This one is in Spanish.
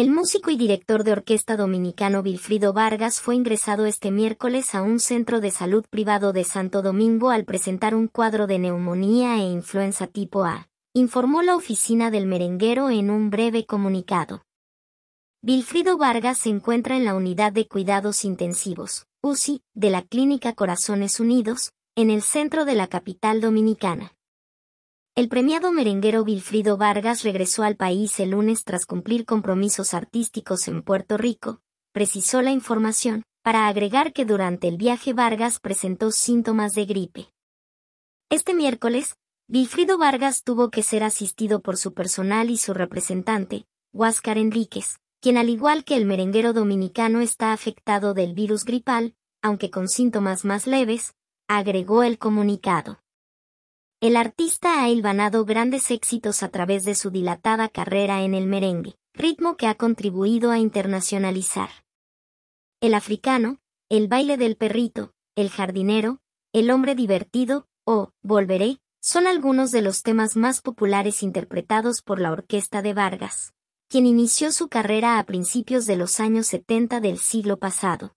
El músico y director de orquesta dominicano Wilfrido Vargas fue ingresado este miércoles a un centro de salud privado de Santo Domingo al presentar un cuadro de neumonía e influenza tipo A, informó la oficina del merenguero en un breve comunicado. Wilfrido Vargas se encuentra en la unidad de cuidados intensivos, UCI, de la Clínica Corazones Unidos, en el centro de la capital dominicana. El premiado merenguero Wilfrido Vargas regresó al país el lunes tras cumplir compromisos artísticos en Puerto Rico, precisó la información, para agregar que durante el viaje Vargas presentó síntomas de gripe. Este miércoles, Wilfrido Vargas tuvo que ser asistido por su personal y su representante, Huáscar Enríquez, quien al igual que el merenguero dominicano está afectado del virus gripal, aunque con síntomas más leves, agregó el comunicado. El artista ha hilvanado grandes éxitos a través de su dilatada carrera en el merengue, ritmo que ha contribuido a internacionalizar. El africano, el baile del perrito, el jardinero, el hombre divertido, o Volveré, son algunos de los temas más populares interpretados por la orquesta de Vargas, quien inició su carrera a principios de los años 70 del siglo pasado.